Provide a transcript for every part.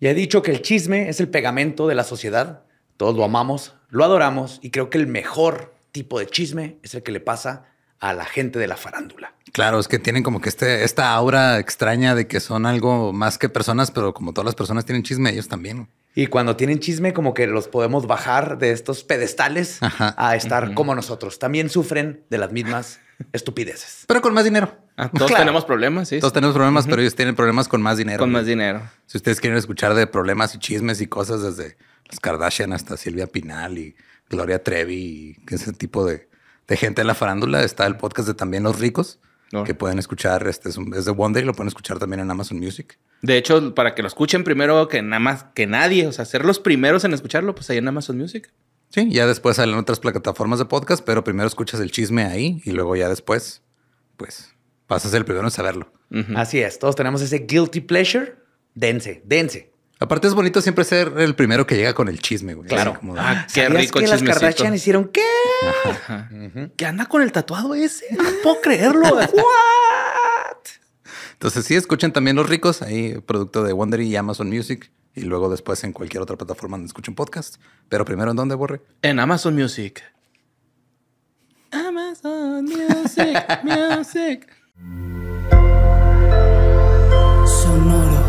Ya he dicho que el chisme es el pegamento de la sociedad. Todos lo amamos, lo adoramos y creo que el mejor tipo de chisme es el que le pasa a la gente de la farándula. Claro, es que tienen como que este, esta aura extraña de que son algo más que personas, pero como todas las personas tienen chisme, ellos también. Y cuando tienen chisme, como que los podemos bajar de estos pedestales a estar como nosotros. También sufren de las mismas estupideces. Pero con más dinero. Ah, todos tenemos problemas, sí. Todos tenemos problemas, pero ellos tienen problemas con más dinero. Con más dinero. Si ustedes quieren escuchar de problemas y chismes y cosas desde los Kardashian hasta Silvia Pinal y Gloria Trevi y ese tipo de, gente en la farándula, está el podcast de También los Ricos. que pueden escuchar. Este es, de lo pueden escuchar también en Amazon Music. De hecho, para que lo escuchen primero que nada más que nadie, o sea, ser los primeros en escucharlo, pues ahí en Amazon Music. Sí, ya después salen otras plataformas de podcast, pero primero escuchas el chisme ahí y luego ya después, pues, pasas el primero en saberlo. Así es, todos tenemos ese guilty pleasure. Dense, dense. Aparte es bonito siempre ser el primero que llega con el chisme, güey. Claro. ah, qué rico que las Kardashian hicieron qué? ¿Qué anda con el tatuado ese? No puedo creerlo. Entonces sí, escuchen también Los Ricos, ahí producto de Wondery y Amazon Music y luego después en cualquier otra plataforma donde un podcast. Pero primero, ¿en dónde, Borre? En Amazon Music. Amazon Music, Music. Sonoro.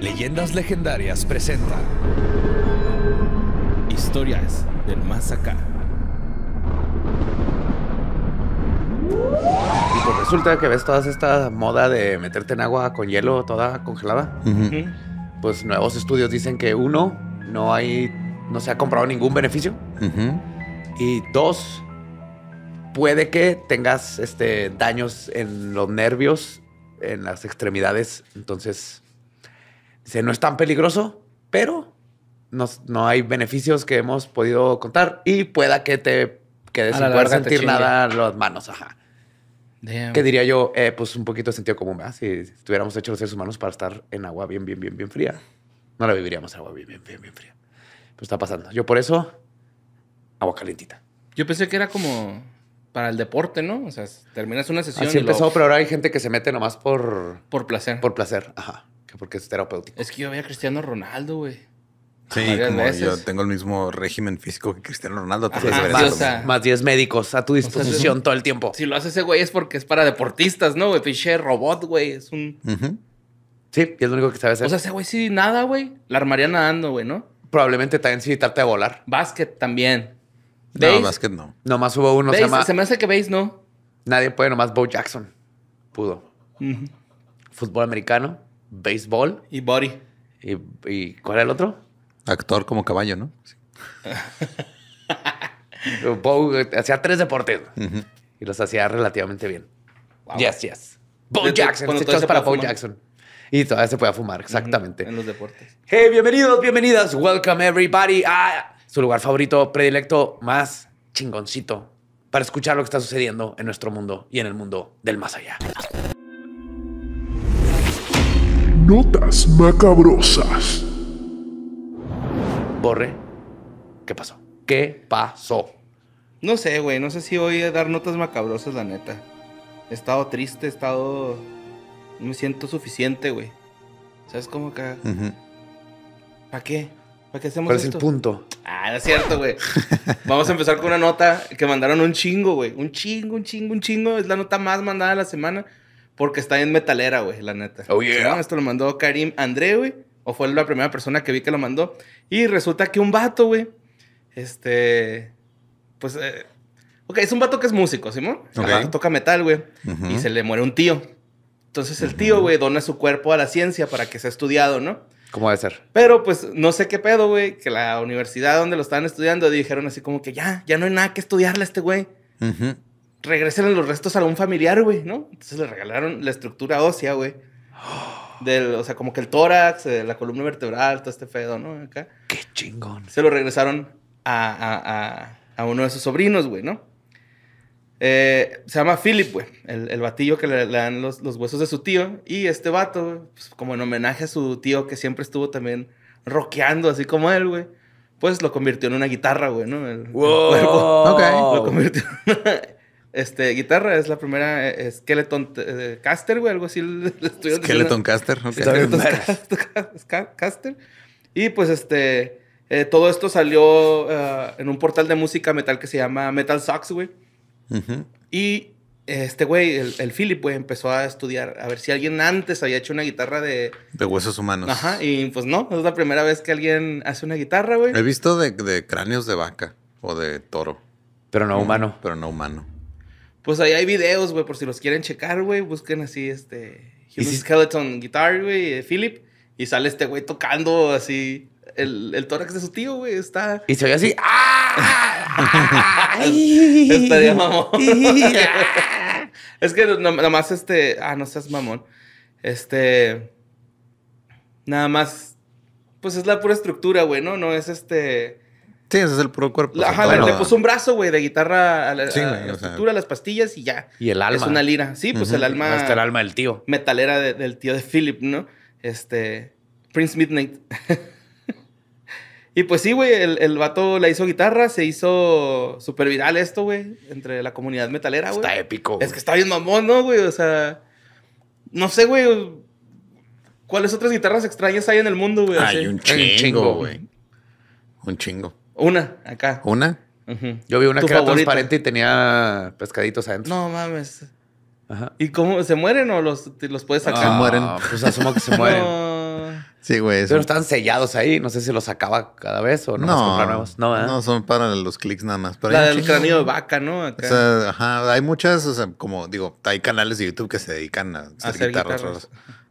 Leyendas Legendarias presenta Historias del Más Acá resulta que ves toda esta moda de meterte en agua con hielo toda congelada. Pues nuevos estudios dicen que uno, no hay, no se ha comprado ningún beneficio. Y dos, puede que tengas este, daños en los nervios, en las extremidades. Entonces, no es tan peligroso, pero no, hay beneficios que hemos podido contar y pueda que te quedes sin poder sentir nada en las manos. Ajá. ¿Qué diría yo, eh, pues un poquito de sentido común, ¿verdad? Si, estuviéramos hechos los seres humanos para estar en agua bien, bien, bien, bien fría, no la viviríamos agua bien, bien, bien, bien fría. Pues está pasando. Yo por eso, agua calentita. Yo pensé que era como para el deporte, ¿no? O sea, terminas una sesión. Así empezó, pero ahora hay gente que se mete nomás por. Por placer. Por placer, ajá. Que porque es terapéutico. Es que yo veía a Cristiano Ronaldo, güey. Sí, como yo tengo el mismo régimen físico que Cristiano Ronaldo. más, 10 médicos a tu disposición todo el tiempo. Si lo hace ese güey es porque es para deportistas, ¿no? Güey, pinche robot, güey. Es un. Sí, y es lo único que sabe hacer. O sea, ese güey sí nada, güey. La armaría nadando, güey, ¿no? Probablemente también sí trate a volar. Básquet también. No, básquet no. Nomás hubo uno. Se, se, me hace que veis no. Nadie puede, nomás Bo Jackson pudo. Fútbol americano, béisbol. Y body. Y, cuál era el otro? Actor como caballo, ¿no? Sí. hacía tres deportes y los hacía relativamente bien. Yes, yes. Bo Jackson, este para Bo Jackson. Y todavía se puede fumar, exactamente. En los deportes. Hey, bienvenidos, bienvenidas. Welcome everybody a ah, su lugar favorito, predilecto, más chingoncito para escuchar lo que está sucediendo en nuestro mundo y en el mundo del más allá. Notas macabrosas. Borre, ¿qué pasó? ¿Qué pasó? No sé, güey. No sé si voy a dar notas macabrosas, la neta. He estado triste, he estado. No me siento suficiente, güey. ¿Sabes cómo que.? ¿Para qué? ¿Para qué hacemos esto? es el punto? Ah, no es cierto, güey. Vamos a empezar con una nota que mandaron un chingo, güey. Un chingo, un chingo, un chingo. Es la nota más mandada de la semana. Porque está en metalera, güey, la neta. Oh, esto lo mandó Karim André, güey. O fue la primera persona que vi que lo mandó. Y resulta que un vato, güey. Este. Pues. Eh, ok, es un vato que es músico, Simón. ¿sí, Toca metal, güey. Y se le muere un tío. Entonces el tío, güey, dona su cuerpo a la ciencia para que sea estudiado, ¿no? ¿Cómo debe ser? Pero pues no sé qué pedo, güey. Que la universidad donde lo estaban estudiando dijeron así como que ya, ya no hay nada que estudiarle a este güey. Regresen los restos a un familiar, güey, ¿no? Entonces le regalaron la estructura ósea, güey. Ah, o sea, como que el tórax, eh, la columna vertebral, todo este pedo, ¿no? Acá. Qué chingón. Se lo regresaron a, uno de sus sobrinos, güey, ¿no? Eh, se llama Philip, güey, el, el, batillo que le, dan los, huesos de su tío. Y este vato, pues, como en homenaje a su tío que siempre estuvo también rockeando, así como él, güey, pues lo convirtió en una guitarra, güey, ¿no? Lo convirtió este, guitarra. Es la primera eh, Skeleton eh, Caster, güey, algo así. Skeleton Caster, Skeleton Caster. Y pues este, eh, todo esto salió ah, en un portal de música metal que se llama Metal Sucks, güey. Y este güey, el, Philip, güey, empezó a estudiar a ver si alguien antes había hecho una guitarra de... De huesos humanos. Ajá, y pues no, es la primera vez que alguien hace una guitarra, güey. He visto de cráneos de vaca o de toro. Pero no humano. Pero no humano. Pues ahí hay videos, güey, por si los quieren checar, güey. Busquen así, este. Human Skeleton Guitar, güey, de Philip. Y sale este güey tocando así el, el, tórax de su tío, güey. Está. Y se oye así. ¡Ah! mamón. es que nada más este. Ah, no seas mamón. Este. Nada más. Pues es la pura estructura, güey, ¿no? No es este Sí, ese es el puro cuerpo. ajá, le puso un brazo, güey, de guitarra a la, las pastillas y ya. Y el alma. Es una lira. Sí, pues el alma. Hasta el alma del tío. Metalera del tío de Philip, ¿no? Este. Prince Midnight. y pues sí, güey, el, vato la hizo guitarra, se hizo súper viral esto, güey, entre la comunidad metalera, güey. Está épico. Es que está bien mamón, ¿no, güey? O sea. No sé, güey. ¿Cuáles otras guitarras extrañas hay en el mundo, güey? Hay un chingo, güey. Un chingo. Una, acá. ¿Una? Yo vi una que era transparente y tenía pescaditos adentro. No mames. Ajá. ¿Y cómo? ¿Se mueren o los, los puedes sacar? se ah, mueren. Pues asumo que se mueren. Sí, güey. Pero están sellados ahí. No sé si los sacaba cada vez o no. No, no, no son para los clics nada más. la del cráneo de vaca, ¿no? Acá. O sea, ajá, hay muchas, o sea, como digo, hay canales de YouTube que se dedican a hacer, a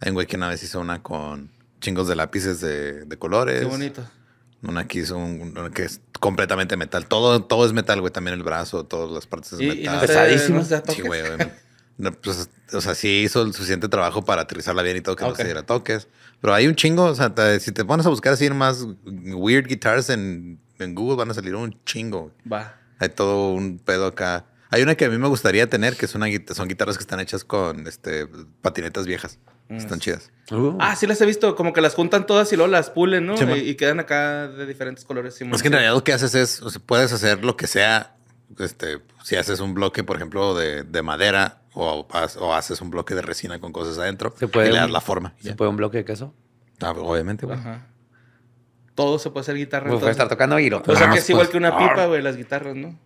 Hay un güey que una vez hizo una con chingos de lápices de, de colores. Qué bonito. Una que hizo un, que es completamente metal. Todo, todo es metal, güey. También el brazo, todas las partes es metal. Y sí, güey. Pues, o sea, sí hizo el suficiente trabajo para aterrizarla bien y todo, que no se diera toques. Pero hay un chingo, o sea, si te pones a buscar así más weird guitars en, en, Google, van a salir un chingo. Va. Hay todo un pedo acá. Hay una que a mí me gustaría tener, que es una, son guitarras que están hechas con este, patinetas viejas. Están mm. chidas. Uh. Ah, sí las he visto. Como que las juntan todas y luego las pulen, ¿no? y, quedan acá de diferentes colores. es que en realidad lo que haces es, o puedes hacer lo que sea. Este, si haces un bloque, por ejemplo, de, de madera o, o, haces un bloque de resina con cosas adentro ¿Se puede y la forma. ¿Se puede un bloque de queso? Ah, obviamente, güey. Todo se puede hacer guitarra. Pues, puede estar tocando lo O sea que es igual que pues. una pipa, ah. güey, las guitarras, ¿no?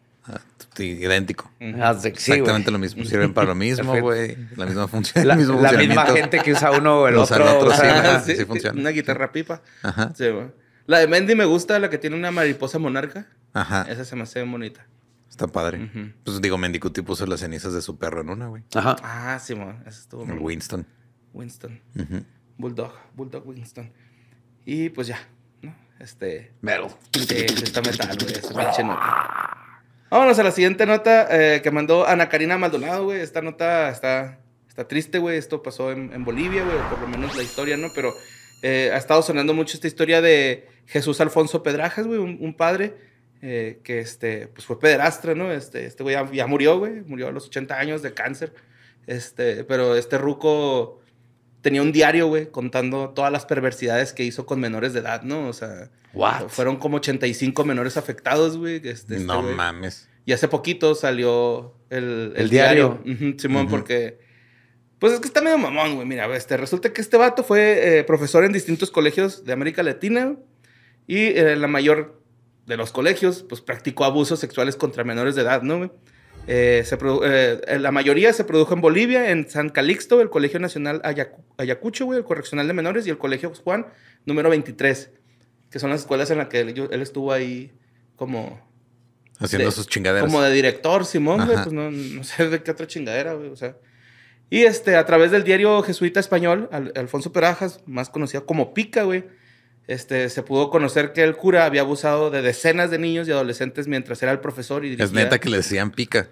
idéntico. Ah, Exactamente lo mismo. Sirven para lo mismo, güey. La misma función. La, misma gente que usa uno o el otro. sí, sí, funciona. Una guitarra pipa. Ajá. Sí, La de Mendy me gusta, la que tiene una mariposa monarca. Ajá. Esa se me hace bonita. Está padre. Pues digo, Mendicuti puso las cenizas de su perro en una, güey. Ajá. Ah, sí, estuvo. Winston. Winston. Bulldog. Bulldog Winston. Y pues ya, ¿no? Este. Metal. Eh, sí, pues, está metal, Vámonos a la siguiente nota eh, que mandó Ana Karina Maldonado, güey. Esta nota está, está triste, güey. Esto pasó en, Bolivia, güey, por lo menos la historia, ¿no? Pero eh, ha estado sonando mucho esta historia de Jesús Alfonso Pedrajas, güey, un, padre eh, que este, pues fue pederastra, ¿no? Este, este güey ya, murió, güey. Murió a los 80 años de cáncer. Este, pero este ruco tenía un diario, güey, contando todas las perversidades que hizo con menores de edad, ¿no? O sea, fueron como 85 menores afectados, güey. Este, no este mames. Y hace poquito salió el, diario. Simón, porque. Pues es que está medio mamón, güey. Mira, este, resulta que este vato fue eh, profesor en distintos colegios de América Latina y eh, la mayor de los colegios, pues practicó abusos sexuales contra menores de edad, ¿no, güey? Eh, la mayoría se produjo en Bolivia, en San Calixto, el Colegio Nacional Ayacucho, güey, el Correccional de Menores y el Colegio Juan número 23, que son las escuelas en las que él estuvo ahí como Haciendo sus chingaderas. Como de director, Simón, güey, pues no, no, sé de qué otra chingadera, güey, o sea. Y este, a través del diario jesuita español, Alfonso Perajas, más conocido como Pica, güey, este, se pudo conocer que el cura había abusado de decenas de niños y adolescentes mientras era el profesor y dirigía. Es neta que le decían Pica.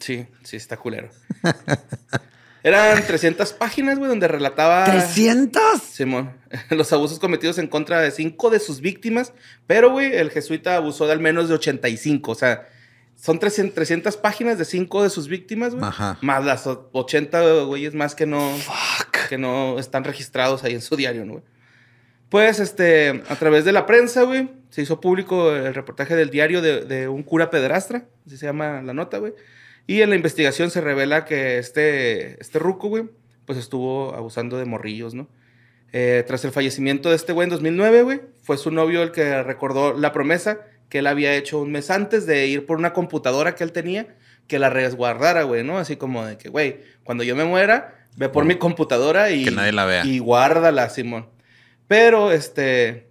sí, sí, está culero. Eran 300 páginas, güey, donde relataba. ¿300? Simón, los abusos cometidos en contra de cinco de sus víctimas, pero, güey, el jesuita abusó de al menos de 85, o sea. Son 300, 300 páginas de cinco de sus víctimas, güey. Más las 80 güey, es más que no. Que no están registrados ahí en su diario, ¿no, güey? Pues, este, a través de la prensa, güey, se hizo público el reportaje del diario de, de un cura pedrastra, así se llama la nota, güey y en la investigación se revela que este, este ruco, güey, pues estuvo abusando de morrillos, ¿no? Eh, tras el fallecimiento de este güey en 2009, güey, fue su novio el que recordó la promesa que él había hecho un mes antes de ir por una computadora que él tenía que la resguardara, güey, ¿no? Así como de que, güey, cuando yo me muera, ve por mi computadora y... Que nadie la vea. Y guárdala, Simón. Pero, este,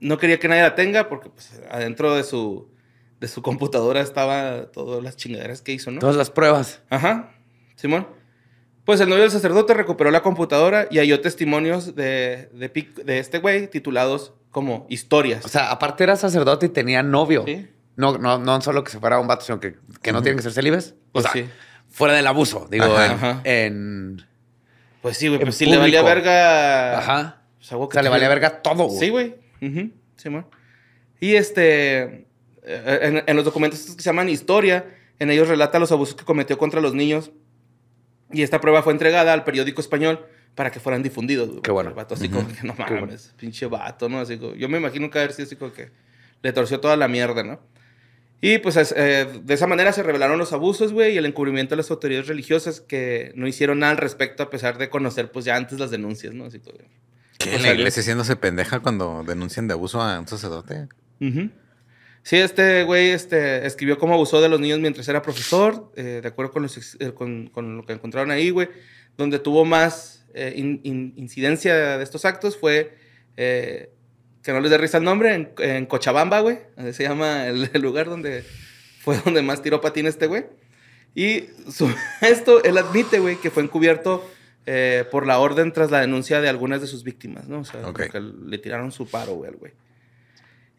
no quería que nadie la tenga porque pues, adentro de su de su computadora estaba todas las chingaderas que hizo, ¿no? Todas las pruebas. Ajá, Simón. Pues el novio del sacerdote recuperó la computadora y halló testimonios de, de, este güey titulados como historias. O sea, aparte era sacerdote y tenía novio. Sí. No, no, no solo que se fuera un vato, sino que, no tienen que ser celibes O pues sea, fuera del abuso, digo, ajá, en, Pues sí, güey, pues si le valía verga. Ajá. Pues, o sea, le valía verga todo, güey. Sí, güey. Simón. y este. Eh, en, los documentos que se llaman Historia, en ellos relata los abusos que cometió contra los niños. Y esta prueba fue entregada al periódico español para que fueran difundidos. Qué bueno. El vato así como que no mames, pinche vato, ¿no? Así yo me imagino que haber sido así como que le torció toda la mierda, ¿no? Y pues eh, de esa manera se revelaron los abusos, güey, y el encubrimiento de las autoridades religiosas que no hicieron nada al respecto a pesar de conocer pues ya antes las denuncias, ¿no? Así ¿Qué? Pues ¿La iglesia haciéndose pendeja cuando denuncian de abuso a un sacerdote? ajá Sí, este güey este, escribió cómo abusó de los niños mientras era profesor, eh, de acuerdo eh, con, lo que encontraron ahí, güey. Donde tuvo más eh, incidencia de estos actos fue, que no les dé risa el nombre, en, Cochabamba, güey. Se llama el, lugar donde fue donde más tiró patín este güey. Y esto, él admite, güey, que fue encubierto por la orden tras la denuncia de algunas de sus víctimas, ¿no? O sea, le tiraron su paro, güey, al güey.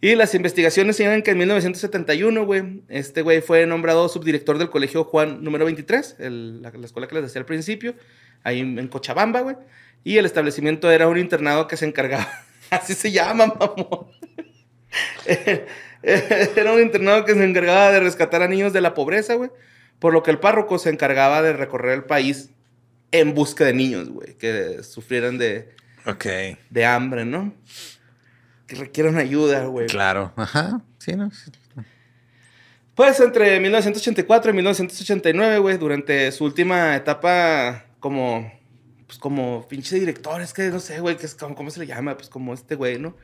Y las investigaciones señalan que en 1971, güey, este güey fue nombrado subdirector del Colegio Juan número 23, la, escuela que les decía al principio, ahí en Cochabamba, güey. Y el establecimiento era un internado que se encargaba, así se llama, mamón. era un internado que se encargaba de rescatar a niños de la pobreza, güey. Por lo que el párroco se encargaba de recorrer el país en busca de niños, güey, que sufrieran de, de hambre, ¿no? que requieren ayuda, güey. Claro, ajá, sí, ¿no? Pues entre 1984 y 1989, güey, durante su última etapa como, pues como pinche director, es que no sé, güey, ¿cómo se le llama? Pues como este güey, ¿no?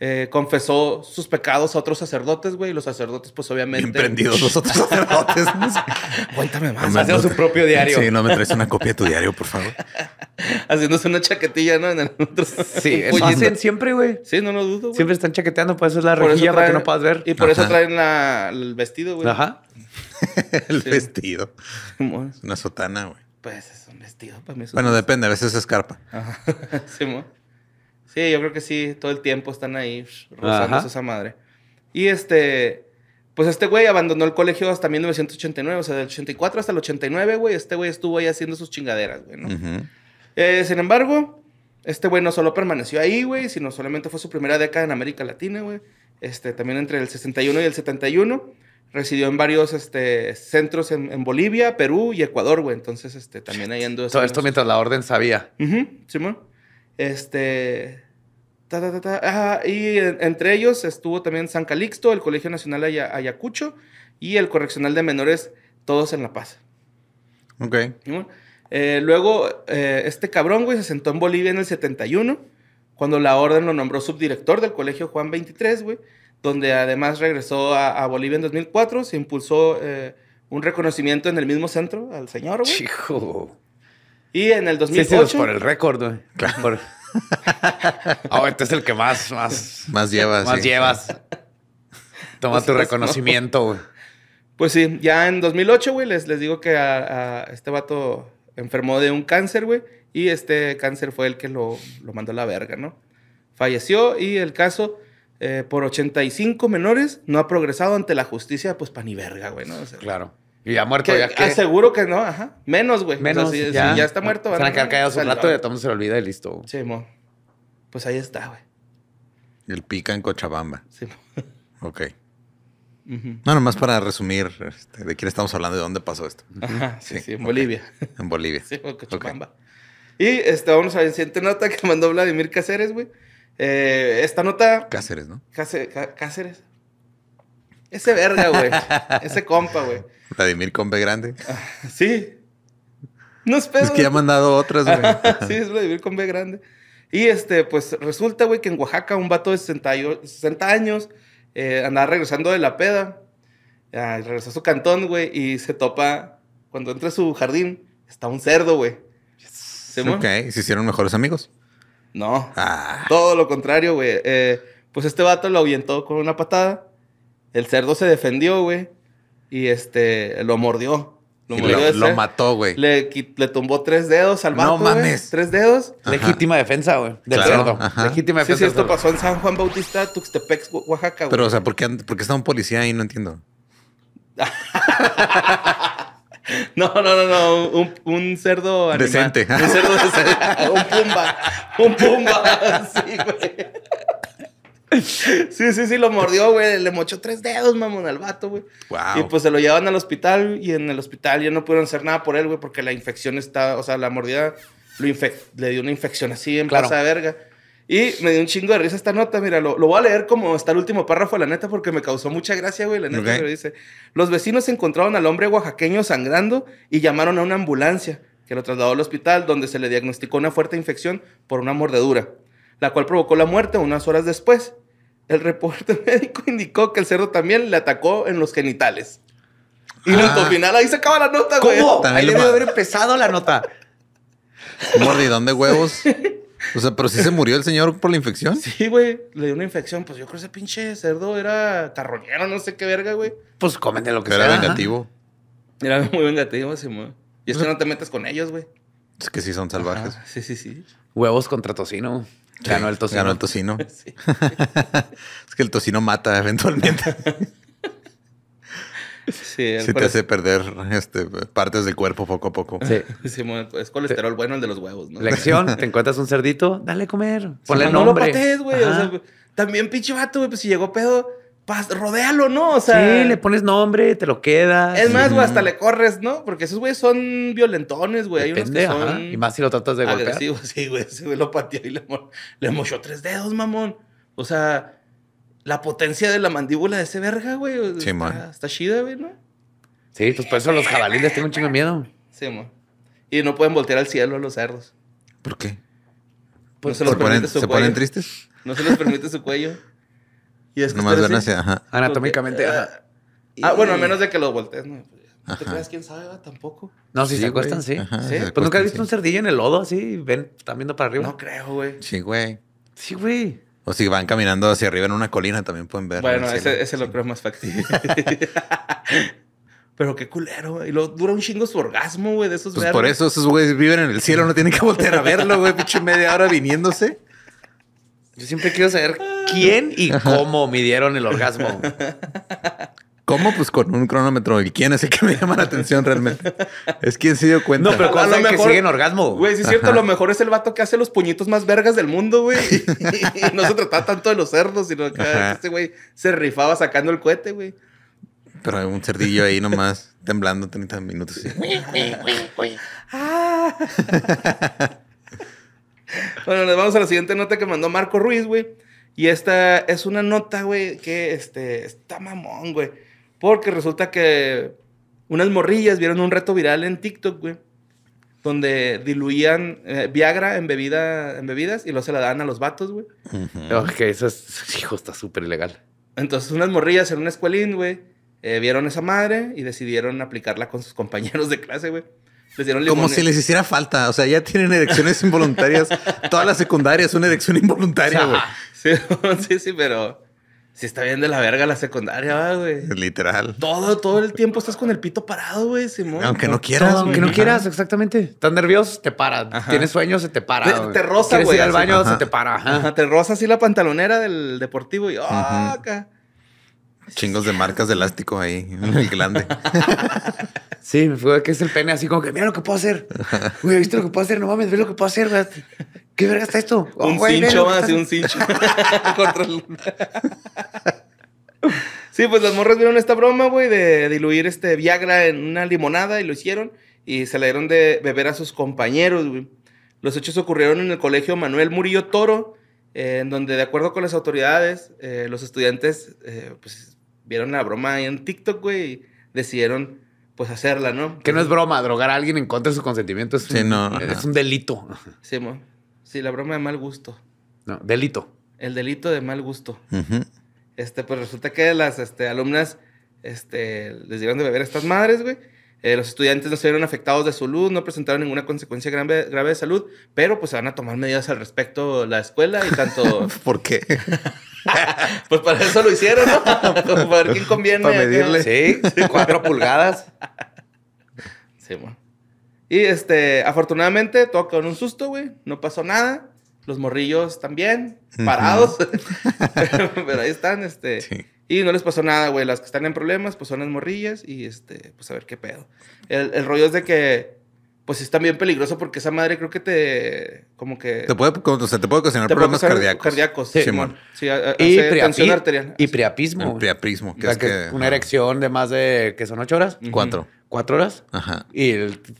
Eh, confesó sus pecados a otros sacerdotes, güey. Y los sacerdotes, pues obviamente. Emprendidos los otros sacerdotes. Cuéntame más. haciendo su propio diario. Sí, no me traes una copia de tu diario, por favor. Haciéndose una chaquetilla, ¿no? En el otro. Sí, eso hacen siempre, güey. Sí, no lo dudo. güey Siempre están chaqueteando, Pues eso es la regia para que no puedas ver. Y por eso traen la, el vestido, güey. Ajá. el vestido. Una sotana, güey. Pues es un vestido para mí. Bueno, depende, a veces es escarpa. Ajá. sí, mo. Sí, yo creo que sí, todo el tiempo están ahí rozándose esa madre. Y este, pues este güey abandonó el colegio hasta 1989, o sea, del 84 hasta el 89, güey, este güey estuvo ahí haciendo sus chingaderas, güey, ¿no? Eh, sin embargo, este güey no solo permaneció ahí, güey, sino solamente fue su primera década en América Latina, güey. Este, también entre el 61 y el 71 residió en varios este, centros en, Bolivia, Perú y Ecuador, güey. Entonces, este, también ahí andó. Todo esto mientras la orden sabía. Uh -huh. Simón. Este, y entre ellos estuvo también San Calixto, el Colegio Nacional Ayacucho y el Correccional de Menores, todos en La Paz. Ok. Eh, luego, eh, este cabrón, güey, se sentó en Bolivia en el 71, cuando la orden lo nombró subdirector del Colegio Juan 23, güey, donde además regresó a, Bolivia en 2004, se impulsó eh, un reconocimiento en el mismo centro al señor, güey. Chijo. Y en el 2008... Sí, sí, pues, por el récord, güey. Claro. Ah, este es el que más, más, más llevas. llevas. Toma tu reconocimiento, güey. Pues sí, ya en 2008, güey, les, les digo que a, este vato enfermó de un cáncer, güey. Y este cáncer fue el que lo, mandó a la verga, ¿no? Falleció y el caso, eh, por 85 menores, no ha progresado ante la justicia, pues pa' ni verga, güey, ¿no? claro. Y ya muerto, ya que. Aseguro que no, ajá. Menos, güey. Menos. ya, ya está muerto, O sea, a quedar caído su rato y todo se lo olvida y listo. Sí, mo. Pues ahí está, güey. El pica en Cochabamba. Sí, mo. Ok. No, nomás para resumir este, de quién estamos hablando, y de dónde pasó esto. Ajá, sí, sí, en Bolivia. En Bolivia. Sí, en Cochabamba. Y este, vamos a la siguiente nota que mandó Vladimir Cáceres, güey. Eh, esta nota. Cáceres, ¿no? Cáceres. Cáceres. Ese verga, güey. Ese compa, güey. Vladimir con B grande. sí. No es Es que ya mandado han otras, güey. sí, es Vladimir con B grande. Y este, pues resulta, güey, que en Oaxaca un vato de 60, años eh, andaba regresando de la peda. Ah, regresó a su cantón, güey, y se topa. Cuando entra a su jardín, está un cerdo, güey. ok, se hicieron mejores amigos? No. Ah. Todo lo contrario, güey. Eh, pues este vato lo ahuyentó con una patada. El cerdo se defendió, güey y este lo mordió. Lo, mordió lo, lo mató, güey. Le, le, tumbó tres dedos al vato. No mames. Tres dedos. Legítima defensa, güey. Del cerdo. Legítima defensa. Sí, sí, esto pasó en San Juan Bautista, Tuxtepec, Oaxaca, güey. Pero, o sea, ¿por qué, estaba está un policía ahí? No entiendo. No, no, no, no. Un, un cerdo animal. Decente. Un cerdo decente. un pumba. Un pumba. Sí, güey. Sí, sí, sí, lo mordió, güey. Le mochó tres dedos, mamón, al vato, güey. Y pues se lo llevaban al hospital y en el hospital ya no pudieron hacer nada por él, güey, porque la infección está, o sea, la mordida lo le dio una infección así en plaza de verga. Y me dio un chingo de risa esta nota, mira, lo, voy a leer como está el último párrafo, la neta, porque me causó mucha gracia, güey, la neta, okay. dice, los vecinos encontraron al hombre oaxaqueño sangrando y llamaron a una ambulancia que lo trasladó al hospital donde se le diagnosticó una fuerte infección por una mordedura, la cual provocó la muerte unas horas después. El reporte médico indicó que el cerdo también le atacó en los genitales. Y ah. al final ahí se acaba la nota, güey. ¿Cómo? Ahí debe haber empezado la nota. Mordidón de huevos. O sea, pero sí se murió el señor por la infección. Sí, güey. Le dio una infección. Pues yo creo que ese pinche cerdo era carroñero, no sé qué verga, güey. Pues cómete lo que pero sea. Era vengativo. Era muy vengativo, ese güey. Y es que no te metes con ellos, güey. Es que sí son salvajes. Sí, sí, sí. Huevos contra tocino ganó el tocino. Ganó el tocino. es que el tocino mata eventualmente. Sí, te hace perder este, partes del cuerpo poco a poco. Sí. es colesterol bueno el de los huevos, ¿no? Lección, te encuentras un cerdito, dale a comer, ponle nombre. No lo pates, güey. también pinche vato, güey, pues si llegó pedo rodéalo, ¿no? O sea. Sí, le pones nombre, te lo quedas. Es más, güey, hasta le corres, ¿no? Porque esos güeyes son violentones, güey. Hay unos que son. Y más si lo tratas de golpear. sí, güey. se güey lo pateó y le, le mochó tres dedos, mamón. O sea, la potencia de la mandíbula de ese verga, güey. Sí, está, man. Está chida, güey, ¿no? Sí, pues por eso los jabalíes tienen un chingo de miedo. Sí, man. Y no pueden voltear al cielo a los cerdos. ¿Por qué? Pues se, los ponen, ¿se ponen tristes? No se les permite su cuello. Y es que ajá. Anatómicamente, eh, ajá. ah, ah bueno, a menos de que lo voltees, ¿no? Pues te creas quién sabe? Tampoco. No, si sí, se acuestan, sí. sí. pues nunca has visto un cerdillo en el lodo así, ven, están viendo para arriba. No creo, güey. Sí, güey. Sí, güey. O si van caminando hacia arriba en una colina, también pueden ver. Bueno, ese, lo creo más factible. Pero qué culero, güey. Y luego dura un chingo su orgasmo, güey, de esos pues Por eso esos güeyes viven en el cielo, no tienen que voltear a verlo, güey, pinche media hora viniéndose. Yo siempre quiero saber ¿Quién y cómo midieron el orgasmo? ¿Cómo? Pues con un cronómetro. ¿Y quién es el que me llama la atención realmente? Es quien se dio cuenta. No, pero con lo que sigue orgasmo. Güey, sí es cierto. lo mejor es el vato que hace los puñitos más vergas del mundo, güey. Y, no se trataba tanto de los cerdos, sino que este güey se rifaba sacando el cohete, güey. Pero hay un cerdillo ahí nomás, temblando 30 minutos. bueno, nos vamos a la siguiente nota que mandó Marco Ruiz, güey. Y esta es una nota, güey, que este, está mamón, güey. Porque resulta que unas morrillas vieron un reto viral en TikTok, güey. Donde diluían eh, Viagra en, bebida, en bebidas y luego se la daban a los vatos, güey. Ok, eso es, hijo, está súper ilegal. Entonces, unas morrillas en una escuelín, güey, eh, vieron esa madre y decidieron aplicarla con sus compañeros de clase, güey. Como si les hiciera falta. O sea, ya tienen erecciones involuntarias. Toda la secundaria es una erección involuntaria, güey. Sí, sí, sí, pero. si está bien de la verga la secundaria, güey. Literal. Todo, todo el tiempo estás con el pito parado, güey, Simón. Aunque no quieras. aunque no quieras, exactamente. Estás nervioso, te para. Tienes sueño, se te para. Te, te güey. al baño, se te para. Te rosa así la pantalonera del deportivo y... Oh, acá. Chingos de marcas de elástico ahí en el glande. Sí, me fue que es el pene así como que mira lo que puedo hacer. Güey, ¿viste lo que puedo hacer? No mames, ve lo que puedo hacer, güey. ¿Qué verga está esto? Oh, un cincho, más, un cincho. sí, pues las morras vieron esta broma, güey, de diluir este Viagra en una limonada y lo hicieron y se la dieron de beber a sus compañeros, güey. Los hechos ocurrieron en el colegio Manuel Murillo Toro, eh, en donde, de acuerdo con las autoridades, eh, los estudiantes eh, pues, vieron la broma ahí en TikTok, güey, y decidieron pues hacerla, ¿no? Que no es broma, drogar a alguien en contra de su consentimiento es, sí, no, eh, es un delito. Sí, sí, la broma de mal gusto. No, delito. El delito de mal gusto. Este, pues resulta que las este, alumnas este, les dieron de beber a estas madres, güey. Eh, los estudiantes no se vieron afectados de salud no presentaron ninguna consecuencia grave, grave de salud, pero pues se van a tomar medidas al respecto la escuela y tanto. ¿Por qué? pues para eso lo hicieron, ¿no? para ver quién conviene. medirle. Sí, cuatro pulgadas. Sí, bueno. Y este, afortunadamente, todo quedó en un susto, güey. No pasó nada. Los morrillos también, parados. Pero ahí están, este. Y no les pasó nada, güey. Las que están en problemas, pues son las morrillas y, este, pues a ver qué pedo. El, rollo es de que, pues es también peligroso porque esa madre creo que te, como que... Te puede, o sea, te puede ocasionar problemas cardíacos. sí, Sí, hace y tensión arterial. Y priapismo. priapismo, Una erección de más de, que son ocho horas. Cuatro cuatro horas. Ajá. Y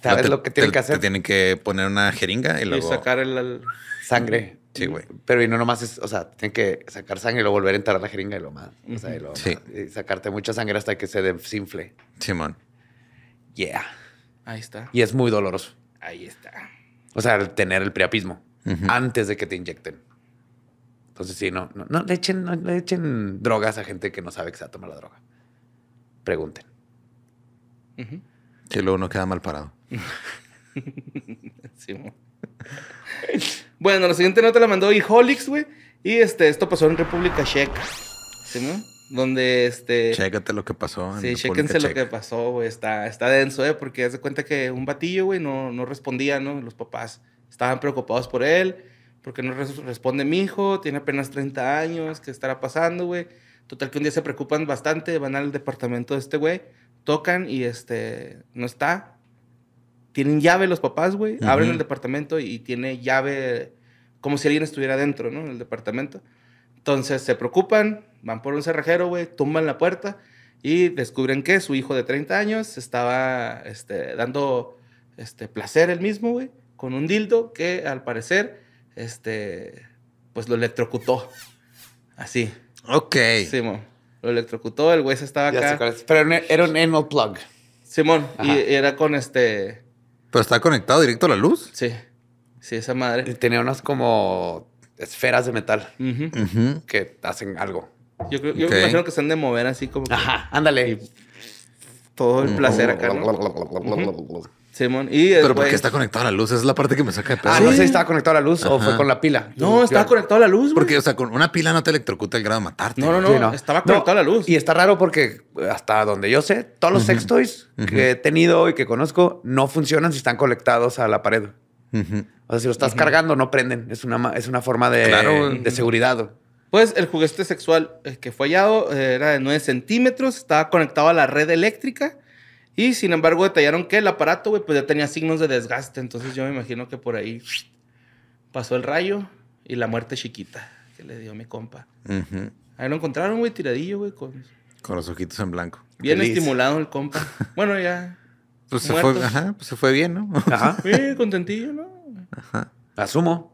sabes lo que tienen que hacer. Te tienen que poner una jeringa y luego. sacar el, sangre. Sí, güey. Pero y no nomás es, o sea, tienen que sacar sangre y luego volver a a la jeringa y lo más. O sea, y, lo, sí. sacarte mucha sangre hasta que se desinfle. Sí, Simón. Yeah. Ahí está. Y es muy doloroso. Ahí está. O sea, el tener el priapismo antes de que te inyecten. Entonces, sí, no, no, no, le echen, no le echen drogas a gente que no sabe que se va a tomar la droga. Pregunten. Que luego no queda mal parado. bueno, la siguiente nota la mandó Holix, güey. Y este, esto pasó en República Checa. ¿Sí, no? Donde este. Chécate lo que pasó. sí, chéquense lo que pasó, güey. Está, está denso, ¿eh? Porque hace cuenta que un batillo, güey, no, no respondía, ¿no? Los papás estaban preocupados por él. Porque no responde mi hijo, tiene apenas 30 años, ¿qué estará pasando, güey? Total que un día se preocupan bastante, van al departamento de este güey tocan y este, no está. Tienen llave los papás, güey. Abren el departamento y tiene llave como si alguien estuviera dentro, ¿no? En el departamento. Entonces se preocupan, van por un cerrajero, güey, tumban la puerta y descubren que su hijo de 30 años estaba este, dando este, placer el mismo, güey, con un dildo que al parecer, este, pues lo electrocutó. Así. Ok. Sí, lo electrocutó, el güey se estaba acá. pero era un animal plug. Simón, y era con este... ¿Pero está conectado directo a la luz? Sí, sí, esa madre. Y tenía unas como esferas de metal que hacen algo. Yo, me imagino que se han de mover así como... Ajá, ándale. todo el placer acá. Simón. Y Pero porque está conectado a la luz, esa es la parte que me saca de pedo. Ah, no sé si estaba conectado a la luz o fue con la pila. No, estaba conectado a la luz. Porque, o sea, con una pila no te electrocuta el grado de matarte. No, no, no, estaba conectado a la luz. Y está raro porque hasta donde yo sé, todos los sex toys que he tenido y que conozco no funcionan si están conectados a la pared. O sea, si lo estás cargando, no prenden. Es una, es una forma de, de seguridad. Pues el juguete sexual eh, que fue hallado eh, era de 9 centímetros, estaba conectado a la red eléctrica y sin embargo, detallaron que el aparato, güey, pues ya tenía signos de desgaste. Entonces yo me imagino que por ahí pasó el rayo y la muerte chiquita que le dio mi compa. Ahí lo encontraron, güey, tiradillo, güey, con... los ojitos en blanco. Bien estimulado el compa. Bueno, ya. Pues se fue, pues se fue bien, ¿no? Ajá. Sí, contentillo, ¿no? Ajá. Asumo.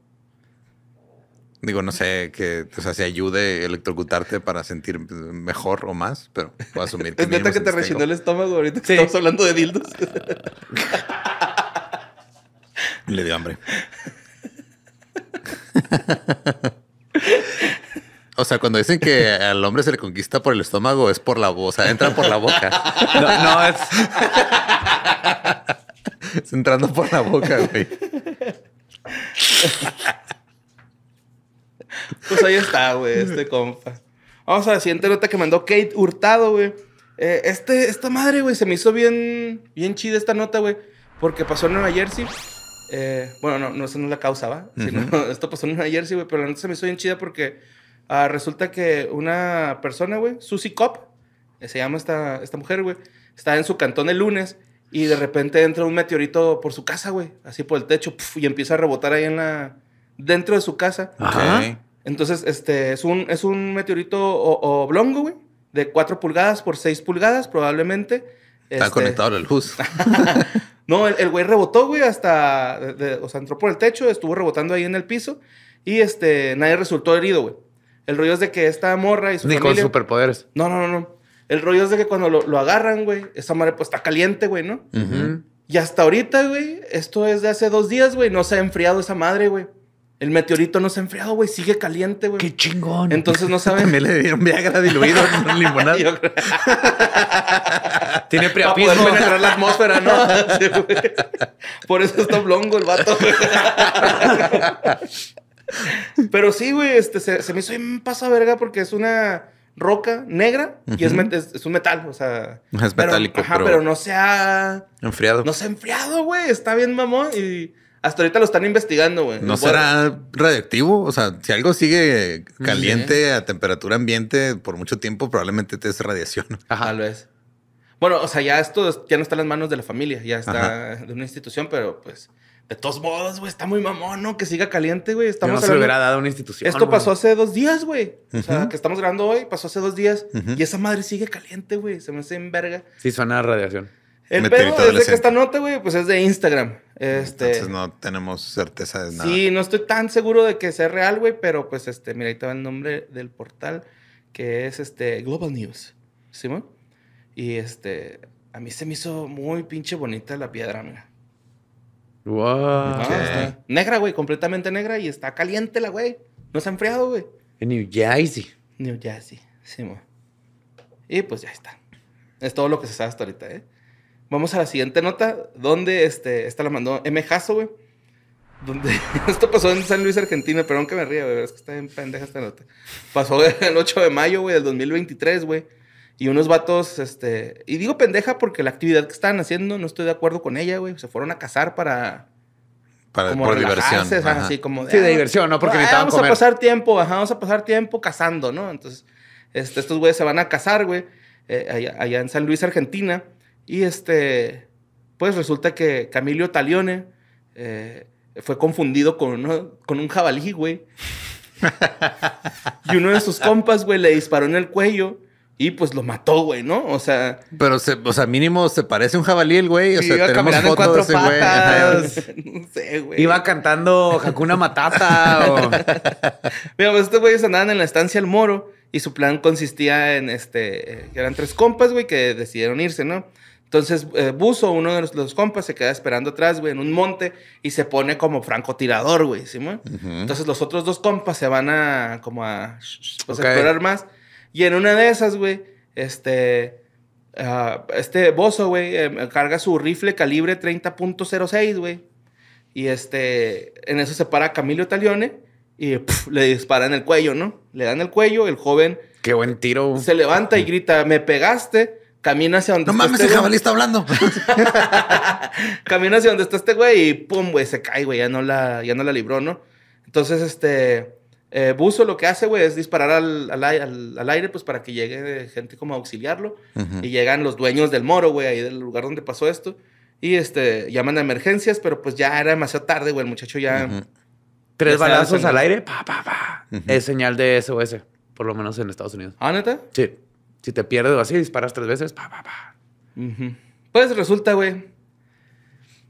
Digo, no sé que, o sea, si ayude electrocutarte para sentir mejor o más, pero puedo asumir que. es que te rechinó el estómago ahorita que estamos hablando de dildos. Le dio hambre. O sea, cuando dicen que al hombre se le conquista por el estómago, es por la boca. O sea, entran por la boca. No, no es. es entrando por la boca, güey. Pues ahí está, güey, este compa. Vamos a la siguiente nota que mandó Kate Hurtado, güey. Eh, este, esta madre, güey, se me hizo bien, bien chida esta nota, güey. Porque pasó en Nueva Jersey. Eh, bueno, no, no, esa no es la causa, ¿va? esto pasó en Nueva Jersey, güey. Pero la nota se me hizo bien chida porque ah, resulta que una persona, güey, Susie Cop, eh, se llama esta, esta mujer, güey, está en su cantón el lunes y de repente entra un meteorito por su casa, güey. Así por el techo y empieza a rebotar ahí en la... Dentro de su casa. Ajá. Entonces, este, es un, es un meteorito oblongo, güey, de 4 pulgadas por 6 pulgadas, probablemente. Está este, conectado el la no, el, güey rebotó, güey, hasta, o sea, entró por el techo, estuvo rebotando ahí en el piso y, este, nadie resultó herido, güey. El rollo es de que esta morra y su Ni con superpoderes. No, no, no, no. El rollo es de que cuando lo, agarran, güey, esa madre pues está caliente, güey, ¿no? Y hasta ahorita, güey, esto es de hace dos días, güey, no se ha enfriado esa madre, güey. El meteorito no se ha enfriado, güey. Sigue caliente, güey. Qué chingón. Entonces no saben. También le dieron Viagra diluido en limonada. Tiene priapismo. Para poder penetrar la atmósfera, ¿no? Por eso está blongo el vato, Pero sí, güey, este, se, me hizo un paso a verga porque es una roca negra y es, un metal, o sea. Es pero, metálico. Ajá, pero no se ha. Enfriado. No se ha enfriado, güey. Está bien, mamón. Y hasta ahorita lo están investigando, güey. ¿No será radiactivo? O sea, si algo sigue caliente a temperatura ambiente por mucho tiempo, probablemente te es radiación. Ajá. lo es. Bueno, o sea, ya esto ya no está en las manos de la familia, ya está de una institución, pero pues... De todos modos, güey, está muy mamón, ¿no? Que siga caliente, güey. Estamos no se dado una institución. Esto pasó hace dos días, güey. O sea, que estamos grabando hoy, pasó hace dos días. Y esa madre sigue caliente, güey. Se me hace en verga. Sí, suena a radiación. El pedo desde que esta nota, güey, pues es de Instagram. Este, Entonces no tenemos certeza de nada. Sí, no estoy tan seguro de que sea real, güey, pero pues este, mira, ahí te el nombre del portal que es este Global News. ¿sí, y este, a mí se me hizo muy pinche bonita la piedra, mira. Wow. negra, güey, completamente negra y está caliente la güey. No se ha enfriado, güey. En New Jersey. New Jersey, sí, y pues ya está. Es todo lo que se sabe hasta ahorita, ¿eh? Vamos a la siguiente nota, donde este, esta la mandó M. Jasso, güey. Donde esto pasó en San Luis, Argentina, perdón que me ría, güey, es que está en pendeja esta nota. Pasó el 8 de mayo, güey, del 2023, güey. Y unos vatos, este, y digo pendeja porque la actividad que estaban haciendo no estoy de acuerdo con ella, güey. Se fueron a cazar para para, por diversión. Así como sí, de ah, diversión, ¿no? Porque ah, Vamos a pasar tiempo, ajá, vamos a pasar tiempo cazando, ¿no? Entonces, este, estos güeyes se van a cazar, güey, eh, allá, en San Luis, Argentina. Y este, pues resulta que Camilio Talione eh, fue confundido con, con un jabalí, güey. y uno de sus compas, güey, le disparó en el cuello. Y pues lo mató, güey, ¿no? O sea. Pero, se, o sea, mínimo se parece un jabalí el güey. O sea, iba tenemos fotos patas. no sé, güey. Iba cantando Hakuna Matata. o... Mira, pues estos güeyes andaban en la estancia El Moro y su plan consistía en este. Eh, que eran tres compas, güey, que decidieron irse, ¿no? Entonces, eh, Buzo, uno de los, compas, se queda esperando atrás, güey, en un monte y se pone como francotirador, güey, ¿sí, Entonces, los otros dos compas se van a, como a, pues, explorar más. Y en una de esas, güey, este, ah, este Buzo, güey, em, carga su rifle calibre 30.06, güey. Y este, en eso se para Camilo Talione y le dispara en el cuello, ¿no? Le dan el cuello, el joven. Qué buen tiro. Se levanta y grita, me pegaste camina hacia donde no está. No mames, el este jabalí está hablando. camina hacia donde está este güey y pum, güey, se cae, güey. Ya, no la, ya no la libró, ¿no? Entonces, este. Eh, Buzo lo que hace, güey, es disparar al, aire, pues para que llegue gente como a auxiliarlo. Y llegan los dueños del moro, güey, ahí del lugar donde pasó esto. Y este, llaman a emergencias, pero pues ya era demasiado tarde, güey. El muchacho ya. Tres balazos al aire, pa, pa, pa. Es señal de SOS, por lo menos en Estados Unidos. ¿Ah, neta? Sí. Si te pierdes o así, disparas tres veces, pa, pa, pa. Pues resulta, güey.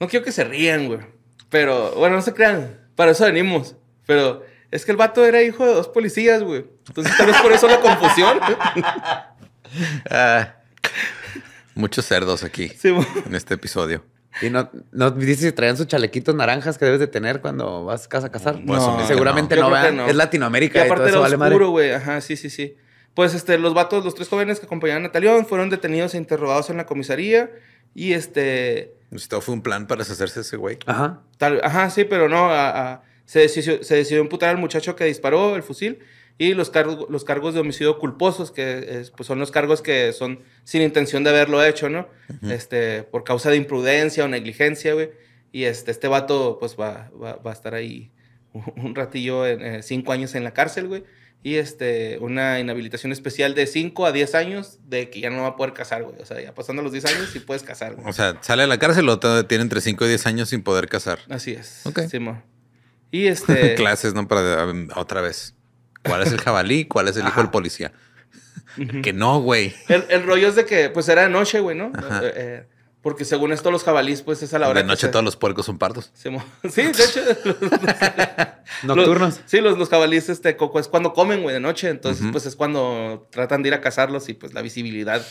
No quiero que se rían, güey. Pero, bueno, no se crean. Para eso venimos. Pero es que el vato era hijo de dos policías, güey. Entonces, tal vez por eso la confusión. Ah, muchos cerdos aquí en este episodio. Y no, no dices si traían sus chalequitos naranjas que debes de tener cuando vas a casa a casar No, seguramente no, vean. Es Latinoamérica aparte y lo güey. Ajá, sí, sí, sí. Pues este, los vatos, los tres jóvenes que acompañaban a Talión fueron detenidos e interrogados en la comisaría y este... Pues, todo fue un plan para deshacerse de ese güey. Ajá. Tal, ajá, sí, pero no. se, decidió, se decidió imputar al muchacho que disparó el fusil y los, cargos, los cargos de homicidio culposos, que pues, son los cargos que son sin intención de haberlo hecho, ¿no? Este, por causa de imprudencia o negligencia, güey. Y este, este vato, pues va, va, a estar ahí un ratillo, en, eh, cinco años en la cárcel, güey y este, una inhabilitación especial de 5 a 10 años de que ya no va a poder casar, güey. O sea, ya pasando los 10 años sí puedes casar, güey. O sea, sale a la cárcel o tiene entre 5 y 10 años sin poder casar. Así es. Ok. y este... Clases, ¿no? Para um, otra vez. ¿Cuál es el jabalí? ¿Cuál es el hijo del policía? que no, güey. El, rollo es de que, pues era noche, güey, ¿no? Ajá. Eh, eh, porque según esto, los jabalíes, pues es a la hora. De noche todos los puercos son partos? Sí, de hecho. Nocturnos. sí, los, los jabalíes, este coco, es cuando comen, güey, de noche. Entonces, pues es cuando tratan de ir a cazarlos y pues la visibilidad,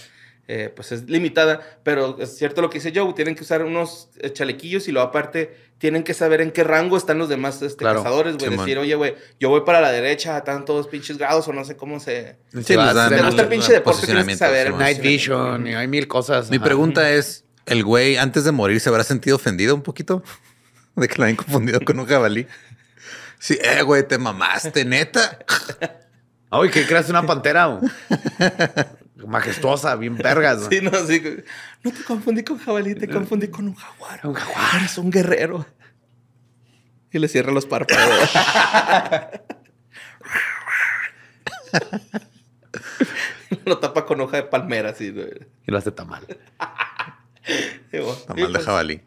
eh, pues es limitada. Pero es cierto lo que dice yo tienen que usar unos eh, chalequillos y luego aparte tienen que saber en qué rango están los demás este, cazadores, güey. decir, oye, güey, yo voy para la derecha, están todos pinches grados o no sé cómo se. Sí, si gusta el pinche deporte, tienes que saber. Night Vision, y hay mil cosas. Mi pregunta es el güey antes de morir se habrá sentido ofendido un poquito de que lo hayan confundido con un jabalí. Sí, eh, güey, te mamaste, neta. Ay, que creas una pantera majestuosa, bien vergas? Sí, no, sí. No te confundí con jabalí, te confundí con un jaguar. Un jaguar es un guerrero. Y le cierra los párpados. lo tapa con hoja de palmera, Y lo hace tan mal. mal de pues, jabalí.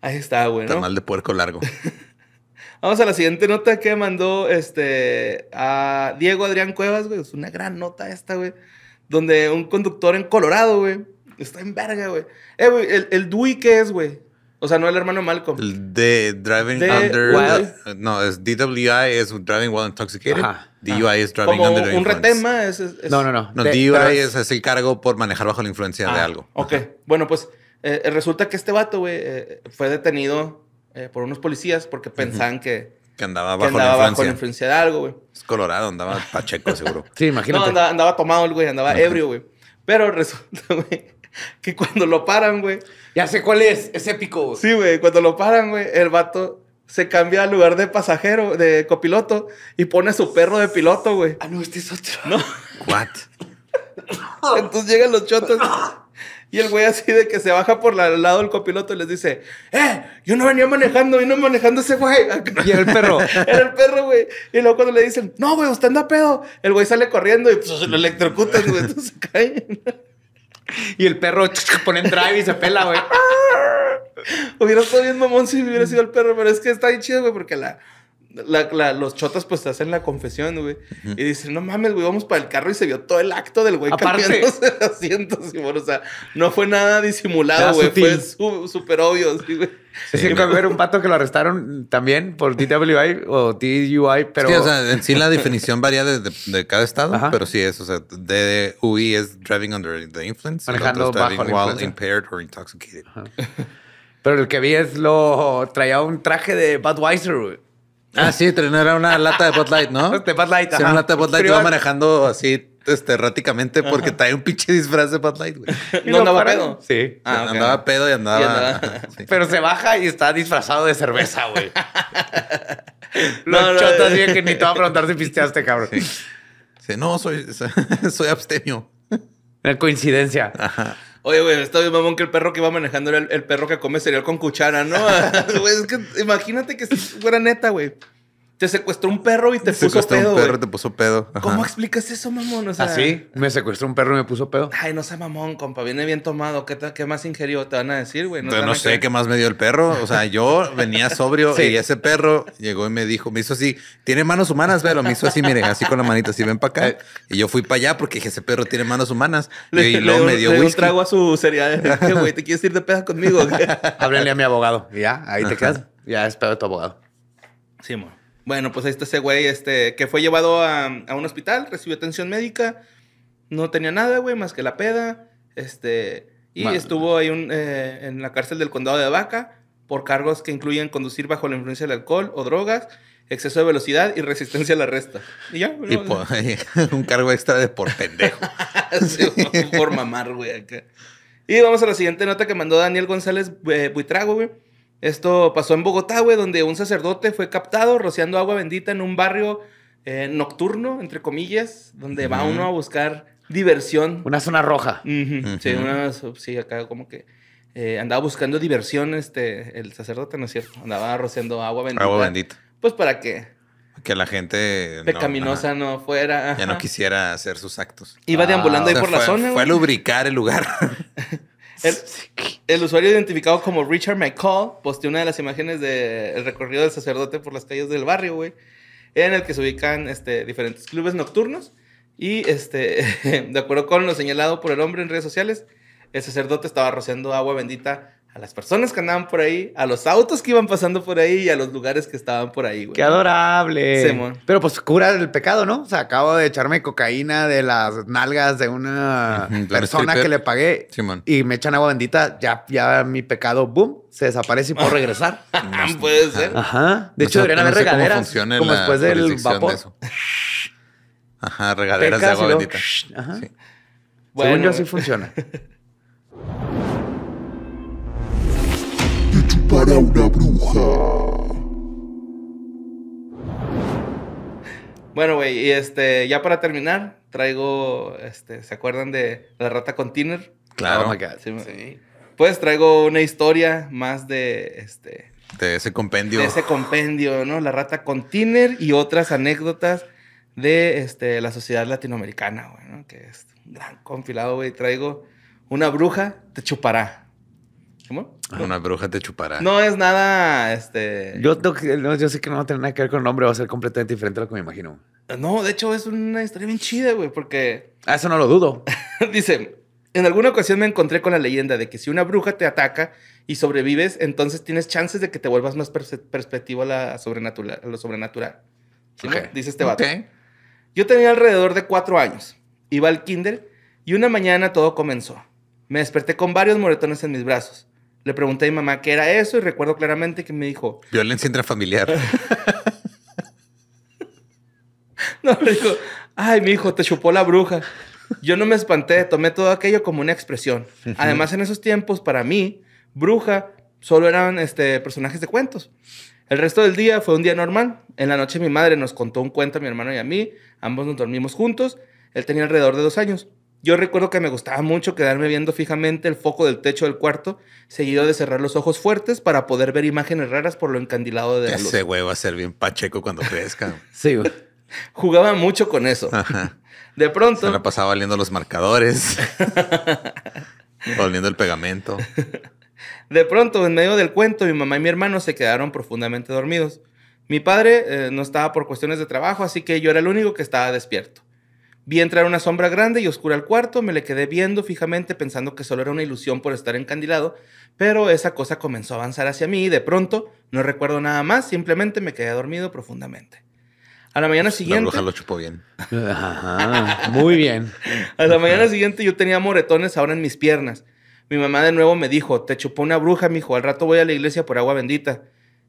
Ahí está, güey. ¿no? mal de puerco largo. Vamos a la siguiente nota que mandó este a Diego Adrián Cuevas, güey. Es una gran nota esta, güey. Donde un conductor en Colorado, güey. Está en verga, güey. Eh, el, el ¿qué es, güey? O sea, no el hermano Malcolm. El de Driving Under. no, es DWI es Driving While Intoxicated. DUI es Driving Under un es, No, no, no. No, DUI es, el cargo por manejar bajo la influencia de ah, algo. Ok. Bueno, pues eh, eh, resulta que este vato, güey, eh, fue detenido por unos policías porque pensaban que, que andaba bajo, la, influencia. bajo la influencia de algo, güey. Es colorado, andaba pacheco, seguro. sí, imagínate. No, andaba, tomado güey, andaba ebrio, güey. Pero resulta, güey, que cuando lo paran, güey. Ya sé cuál es, es épico, güey. Sí, güey, cuando lo paran, güey, el vato se cambia al lugar de pasajero, de copiloto, y pone su perro de piloto, güey. Ah, no, este es otro. No. What? Entonces llegan los chotas y el güey así de que se baja por el lado del copiloto y les dice, eh, yo no venía manejando, vino manejando ese güey. Y el perro. era el perro, güey. Y luego cuando le dicen, no, güey, usted anda pedo. El güey sale corriendo y pues, lo electrocutan, güey. Entonces se caen. Y el perro pone en drive y se pela, güey. hubiera estado bien mamón si hubiera sido el perro, pero es que está bien chido, güey, porque la los chotas pues te hacen la confesión, güey. Y dicen, no mames, güey, vamos para el carro y se vio todo el acto del güey cambiándose de asientos. o sea, no fue nada disimulado, güey. Fue súper obvio, sí, güey. Sí, un pato que lo arrestaron también por DWI o DUI, pero... Sí, o sea, en sí la definición varía de, de, cada estado, pero sí es, o sea, DUI es driving under the influence. Manejando bajo driving while impaired or intoxicated. Pero el que vi es lo... Traía un traje de Budweiser, güey. Ah, sí, era una lata de Bud Light, ¿no? De Bud Light, sí, ajá. Era una lata de Bud Light, iba manejando así este, erráticamente porque trae un pinche disfraz de Bud Light, güey. ¿No andaba pedo? Sí. Ah, andaba pedo y andaba... Pero se baja y está disfrazado de cerveza, güey. Los no, no, chotas no, que ni te va a preguntar si pisteaste, cabrón. Sí. no, soy, soy abstemio. Una coincidencia. Ajá. Oye, güey, está bien mamón que el perro que iba manejando era el, el perro que come cereal con cuchara, ¿no? güey, es que imagínate que fuera neta, güey. Te secuestró un perro y te, puso pedo. un perro y te puso pedo. ¿Cómo explicas eso, mamón? O sea, Así, ¿Ah, me secuestró un perro y me puso pedo. Ay, no sé, mamón, compa. Viene bien tomado. ¿Qué, más ingerió? Te van a decir, güey. No, sé qué más me dio el perro. O sea, yo venía sobrio y ese perro llegó y me dijo, me hizo así. Tiene manos humanas, pero Me hizo así, miren, así con la manita, así ven para acá. Eh. Y yo fui para allá porque dije, ese perro tiene manos humanas. y luego me dio le trago a su seriedad. güey, ¿te quieres ir de peda conmigo? Háblenle a mi abogado. ya, ahí te quedas. Ya espero pedo tu abogado. Sí, amor. Bueno, pues ahí está ese güey, este, que fue llevado a, un hospital, recibió atención médica, no tenía nada, güey, más que la peda, este, y estuvo ahí un, eh, en la cárcel del condado de Vaca por cargos que incluyen conducir bajo la influencia del alcohol o drogas, exceso de velocidad y resistencia a la Y ya, un cargo extra de por pendejo. por mamar, güey, Y vamos a la siguiente nota que mandó Daniel González eh, Buitrago, güey esto pasó en Bogotá, güey, donde un sacerdote fue captado rociando agua bendita en un barrio eh, nocturno, entre comillas, donde va uno a buscar diversión. Una zona roja. Sí, una, acá como que eh, andaba buscando diversión este, el sacerdote, ¿no es cierto? Andaba rociando agua bendita. Agua bendita. Pues para que... Que la gente... Pecaminosa no, fuera. Ya no quisiera hacer sus actos. Iba ah, deambulando ahí por la zona. Fue a lubricar el lugar. El, usuario identificado como Richard McCall posteó una de las imágenes del recorrido del sacerdote por las calles del barrio, en el que se ubican este, diferentes clubes nocturnos. Y este, de acuerdo con lo señalado por el hombre en redes sociales, el sacerdote estaba rociando agua bendita a las personas que andaban por ahí, a los autos que iban pasando por ahí y a los lugares que estaban por ahí, güey. ¡Qué adorable! Pero pues cura el pecado, ¿no? O sea, acabo de echarme cocaína de las nalgas de una persona que le pagué y me echan agua bendita, ya, ya mi pecado, boom, se desaparece y puedo regresar. Ah, puede ser. Ajá. De hecho, deberían haber regaderas como después del vapor. Ajá, regaderas de agua bendita. Sí. Según yo, sí funciona. una bruja. Bueno, güey, y este, ya para terminar, traigo, este, ¿se acuerdan de La Rata con Tiner? Claro. Oh pues traigo una historia más de, este... De ese compendio. De ese compendio, ¿no? La Rata con Tiner y otras anécdotas de, este, la sociedad latinoamericana, güey, ¿no? Que es un gran compilado, güey. Traigo Una bruja te chupará. ¿Cómo? Ah, una bruja te chupará. No es nada, este... Yo, sé que no va a tener nada que ver con el nombre, va a ser completamente diferente a lo que me imagino. No, de hecho es una historia bien chida, güey, porque... Ah, eso no lo dudo. Dice, en alguna ocasión me encontré con la leyenda de que si una bruja te ataca y sobrevives, entonces tienes chances de que te vuelvas más perspectiva a, la sobrenatural, lo sobrenatural. Dice este vato. Yo tenía alrededor de cuatro años. Iba al kinder y una mañana todo comenzó. Me desperté con varios moretones en mis brazos. Le pregunté a mi mamá qué era eso y recuerdo claramente que me dijo... Violencia intrafamiliar. no, le dijo, ay, mi hijo, te chupó la bruja. Yo no me espanté, tomé todo aquello como una expresión. Además, en esos tiempos, para mí, bruja solo eran este, personajes de cuentos. El resto del día fue un día normal. En la noche mi madre nos contó un cuento a mi hermano y a mí. Ambos nos dormimos juntos. Él tenía alrededor de dos años. Yo recuerdo que me gustaba mucho quedarme viendo fijamente el foco del techo del cuarto, seguido de cerrar los ojos fuertes para poder ver imágenes raras por lo encandilado de la luz. Ese güey va a ser bien pacheco cuando crezca. sí, güey. Jugaba mucho con eso. De pronto. Se la pasaba oliendo los marcadores, oliendo el pegamento. De pronto, en medio del cuento, mi mamá y mi hermano se quedaron profundamente dormidos. Mi padre eh, no estaba por cuestiones de trabajo, así que yo era el único que estaba despierto. Vi entrar una sombra grande y oscura al cuarto, me le quedé viendo fijamente pensando que solo era una ilusión por estar encandilado, pero esa cosa comenzó a avanzar hacia mí y de pronto no recuerdo nada más, simplemente me quedé dormido profundamente. A la mañana siguiente. La bruja lo chupó bien. muy bien. A la mañana siguiente yo tenía moretones ahora en mis piernas. Mi mamá de nuevo me dijo: Te chupó una bruja, mijo. Al rato voy a la iglesia por agua bendita.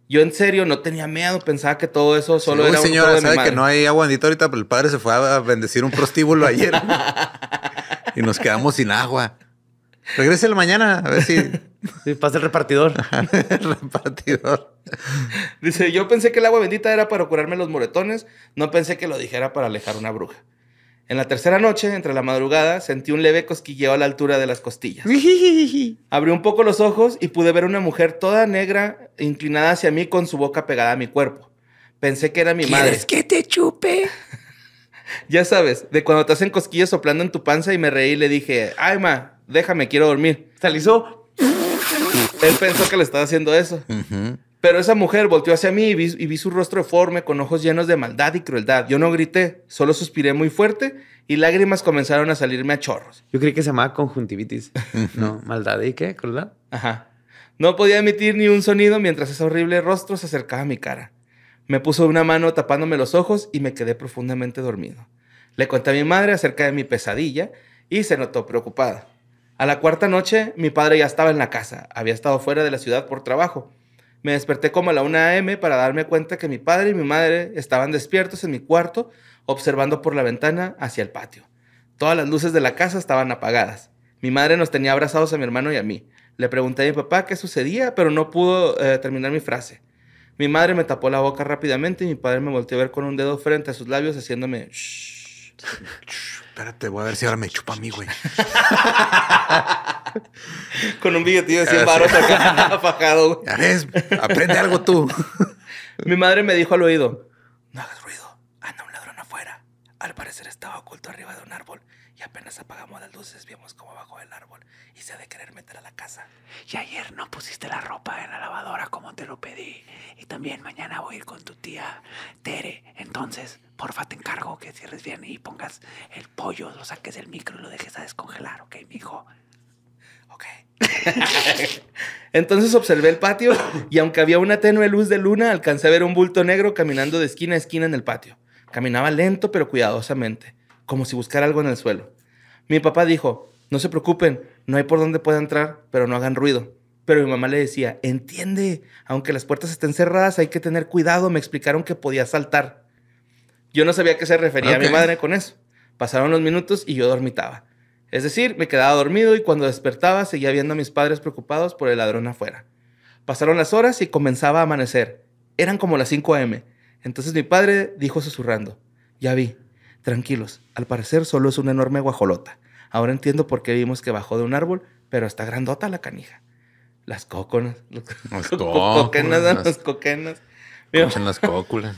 Yo en serio no tenía miedo, pensaba que todo eso solo era señora, un sabe que no hay agua ahorita, pero el padre se fue a bendecir un prostíbulo ayer. y nos quedamos sin agua. Regrese mañana, a ver si. Sí, pasa el repartidor. el repartidor. Dice: Yo pensé que el agua bendita era para curarme los moretones, no pensé que lo dijera para alejar una bruja. En la tercera noche, entre la madrugada, sentí un leve cosquilleo a la altura de las costillas. Abrió un poco los ojos y pude ver una mujer toda negra inclinada hacia mí con su boca pegada a mi cuerpo. Pensé que era mi madre. es que te chupe? ya sabes, de cuando te hacen cosquillas soplando en tu panza y me reí y le dije, ay, ma, déjame, quiero dormir. Se Él pensó que le estaba haciendo eso. Pero esa mujer volteó hacia mí y vi, su rostro deforme con ojos llenos de maldad y crueldad. Yo no grité, solo suspiré muy fuerte y lágrimas comenzaron a salirme a chorros. Yo creí que se llamaba conjuntivitis. no, maldad y qué, crueldad. Ajá. No podía emitir ni un sonido mientras ese horrible rostro se acercaba a mi cara. Me puso una mano tapándome los ojos y me quedé profundamente dormido. Le conté a mi madre acerca de mi pesadilla y se notó preocupada. A la cuarta noche, mi padre ya estaba en la casa. Había estado fuera de la ciudad por trabajo me desperté como a la 1 a.m. para darme cuenta que mi padre y mi madre estaban despiertos en mi cuarto, observando por la ventana hacia el patio. Todas las luces de la casa estaban apagadas. Mi madre nos tenía abrazados a mi hermano y a mí. Le pregunté a mi papá qué sucedía, pero no pudo eh, terminar mi frase. Mi madre me tapó la boca rápidamente y mi padre me volteó a ver con un dedo frente a sus labios haciéndome... espérate, voy a ver si ahora me chupa a mí, güey. Con un billetillo de 100 baros acá, fajado, güey. Ya ves, aprende algo tú. Mi madre me dijo al oído: No hagas ruido, anda un ladrón afuera. Al parecer estaba oculto arriba de un árbol y apenas apagamos las luces vimos cómo bajó el árbol y se ha de querer meter a la casa. Y ayer no pusiste la ropa en la lavadora como te lo pedí. Y también mañana voy a ir con tu tía Tere. Entonces, porfa, te encargo que cierres bien y pongas el pollo, lo saques del micro y lo dejes a descongelar, ¿ok, mijo? Ok. Entonces observé el patio y aunque había una tenue luz de luna, alcancé a ver un bulto negro caminando de esquina a esquina en el patio. Caminaba lento pero cuidadosamente como si buscara algo en el suelo. Mi papá dijo, no se preocupen, no hay por dónde pueda entrar, pero no hagan ruido. Pero mi mamá le decía, entiende, aunque las puertas estén cerradas, hay que tener cuidado. Me explicaron que podía saltar. Yo no sabía a qué se refería mi madre con eso. Pasaron los minutos y yo dormitaba. Es decir, me quedaba dormido y cuando despertaba seguía viendo a mis padres preocupados por el ladrón afuera. Pasaron las horas y comenzaba a amanecer. Eran como las 5 a.m. Entonces mi padre dijo susurrando, ya vi, Tranquilos, al parecer solo es una enorme guajolota. Ahora entiendo por qué vimos que bajó de un árbol, pero está grandota la canija. Las cóconas. las las, las cóconas.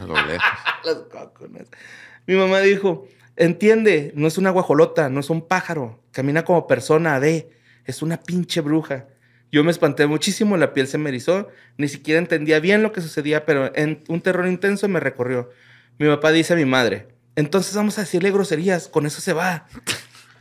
Mi mamá dijo, entiende, no es una guajolota, no es un pájaro. Camina como persona de, es una pinche bruja. Yo me espanté muchísimo, la piel se me erizó, ni siquiera entendía bien lo que sucedía, pero en un terror intenso me recorrió. Mi papá dice a mi madre, entonces vamos a decirle groserías, con eso se va.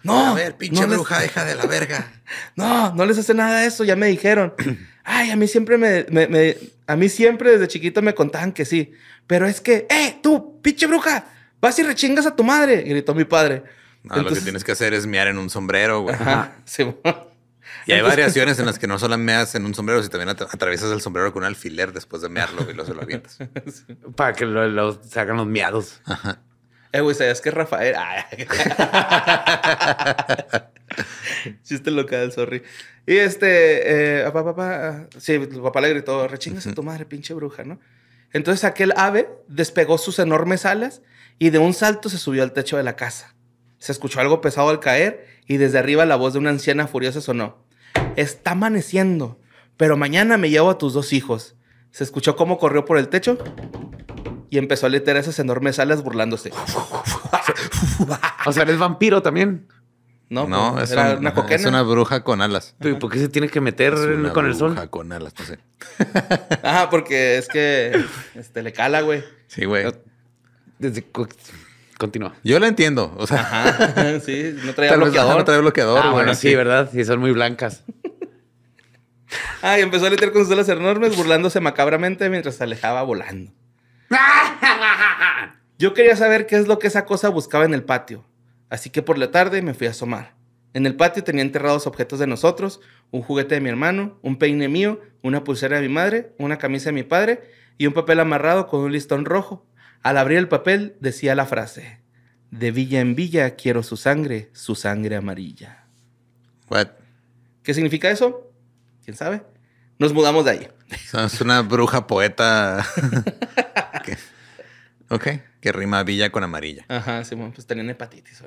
No. A ver, pinche bruja, deja hija de la verga. no, no les hace nada eso, ya me dijeron. Ay, a mí siempre me, A mí siempre desde chiquito me contaban que sí. Pero es que, ¡eh, tú, pinche bruja! Vas y rechingas a tu madre, gritó mi padre. No, lo que tienes que hacer es mear en un sombrero, güey. y hay variaciones en las que no solo meas en un sombrero, sino también atraviesas el sombrero con un alfiler después de mearlo y luego se lo avientas. Para que se hagan los miados. Ajá. Eh, güey, ¿sabías que Rafael? Ah, Chiste del sorry. Y este, papá, eh, ah, papá, ah, sí, papá le gritó, rechingas a tu madre, pinche bruja, ¿no? Entonces aquel ave despegó sus enormes alas y de un salto se subió al techo de la casa. Se escuchó algo pesado al caer y desde arriba la voz de una anciana furiosa sonó. Está amaneciendo, pero mañana me llevo a tus dos hijos. Se escuchó cómo corrió por el techo y empezó a leter esas enormes alas burlándose. o sea, eres vampiro también. No, no pues, es, era una es una bruja con alas. por qué se tiene que meter con el sol? una bruja con alas, no sé. ah, porque es que este, le cala, güey. Sí, güey. continúa. Yo la entiendo. O Ajá, sí, no traía bloqueador. bloqueador. Ah, bueno, sí, ¿verdad? Sí, son muy blancas. ah, y empezó a leer con sus alas enormes, burlándose macabramente mientras se alejaba volando. Yo quería saber qué es lo que esa cosa buscaba en el patio, así que por la tarde me fui a asomar. En el patio tenía enterrados objetos de nosotros, un juguete de mi hermano, un peine mío, una pulsera de mi madre, una camisa de mi padre y un papel amarrado con un listón rojo. Al abrir el papel decía la frase, de villa en villa quiero su sangre, su sangre amarilla. ¿Qué significa eso? ¿Quién sabe? Nos mudamos de ahí. Es una bruja poeta Ok, que rima Villa con amarilla. Ajá, sí, bueno, pues tenían hepatitis,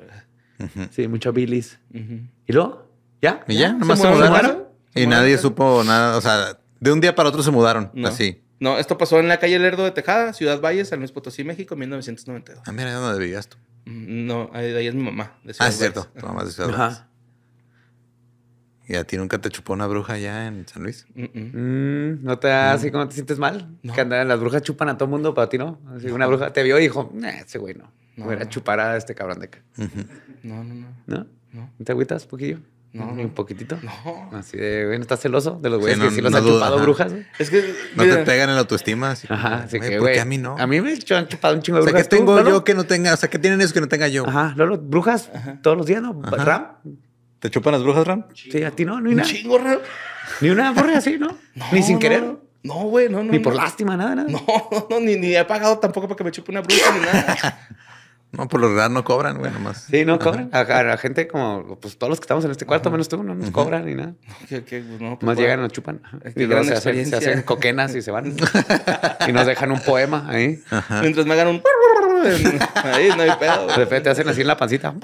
Sí, mucho bilis. ¿Y luego? ¿Ya? ¿Y ya? ¿Nomás se, mudaron? Y nadie supo nada, o sea, de un día para otro se mudaron, así. No, esto pasó en la calle Lerdo de Tejada, Ciudad Valles, San Luis Potosí, México, 1992. Ah, mira, ¿dónde vivías tú? Mm, no, ahí, es mi mamá. De ah, es cierto, tu mamá es de Ciudad Ajá. ¿Y a ti nunca te chupó una bruja allá en San Luis? Mm, ¿No te mm. así como te sientes mal? Que andan, las brujas chupan a todo mundo, pero a ti no. Así, Una bruja te vio y dijo, ese güey no. no voy a chupar a este cabrón de acá. No, no, no. ¿No? ¿No te agüitas un poquillo? No, ni un poquitito. No. Así de, güey, ¿no estás celoso de los güeyes que sí los han chupado brujas? Es que. No te pegan en la autoestima. Así, ajá, que, a mí no? A mí me han chupado un chingo de brujas. O sea, ¿qué tengo yo que no tenga? O sea, ¿qué tienen eso que no tenga yo? Ajá, Lolo, brujas todos los días, ¿no? Ram. ¿Te chupan las brujas, Ram? Sí, a ti no, no hay nada. Chingo, Ram. Ni una porra así, ¿no? Ni sin querer. No. güey, no, no. Ni por lástima, nada, nada. No, no, ni, ni he pagado tampoco para que me chupe una bruja ni nada. no, por lo verdad, no cobran, güey, nomás. Sí, no cobran. A, la gente como, pues todos los que estamos en este cuarto, menos tú, no nos cobran ni nada. Pues, pues, Más llegan y nos chupan. Y luego se, hacen, coquenas y se van. y nos dejan un poema ahí. Mientras me hagan un... ahí no hay pedo. De repente hacen así en la pancita.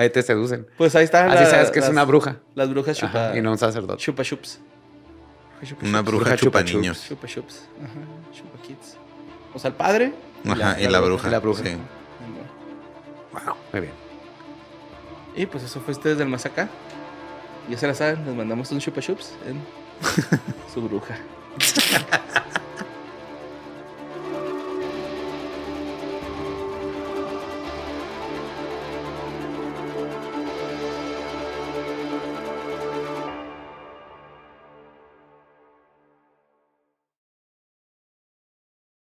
Ahí te seducen. Pues ahí está. Así sabes que es una bruja. Las brujas chupa. y no un sacerdote. Chupa chups. Una bruja, chupa, niños. Chupa chups. Ajá. Chupa kids. O sea, el padre. Ajá, y la, bruja. Y la bruja. Sí. Wow. Muy bien. Y pues eso fue desde del más acá. Ya se la saben, les mandamos un chupa chups en su bruja.